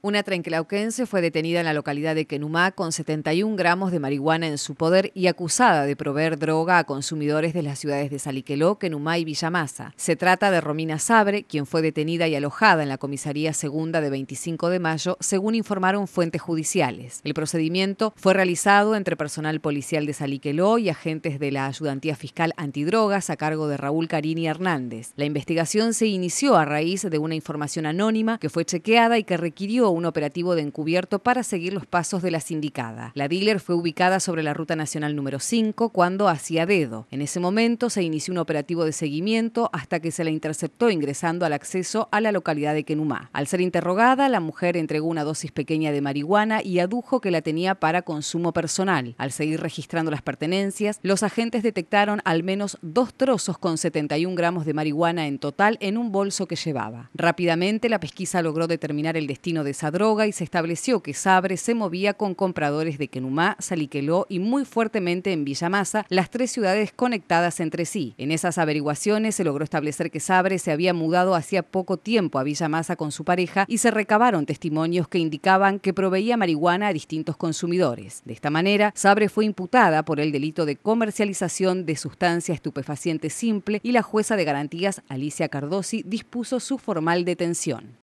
Una trenclauquense fue detenida en la localidad de Quenumá con 71 gramos de marihuana en su poder y acusada de proveer droga a consumidores de las ciudades de Saliqueló, Quenumá y Villamasa. Se trata de Romina Sabre, quien fue detenida y alojada en la comisaría segunda de 25 de mayo, según informaron fuentes judiciales. El procedimiento fue realizado entre personal policial de Saliqueló y agentes de la ayudantía fiscal antidrogas a cargo de Raúl Carini Hernández. La investigación se inició a raíz de una información anónima que fue chequeada y que requirió un operativo de encubierto para seguir los pasos de la sindicada. La dealer fue ubicada sobre la ruta nacional número 5 cuando hacía dedo. En ese momento se inició un operativo de seguimiento hasta que se la interceptó ingresando al acceso a la localidad de Kenumá. Al ser interrogada, la mujer entregó una dosis pequeña de marihuana y adujo que la tenía para consumo personal. Al seguir registrando las pertenencias, los agentes detectaron al menos dos trozos con 71 gramos de marihuana en total en un bolso que llevaba. Rápidamente la pesquisa logró determinar el destino de droga y se estableció que Sabre se movía con compradores de Quenumá, Saliqueló y muy fuertemente en Villamasa, las tres ciudades conectadas entre sí. En esas averiguaciones se logró establecer que Sabre se había mudado hacía poco tiempo a Villamasa con su pareja y se recabaron testimonios que indicaban que proveía marihuana a distintos consumidores. De esta manera, Sabre fue imputada por el delito de comercialización de sustancia estupefaciente simple y la jueza de garantías Alicia Cardosi dispuso su formal detención.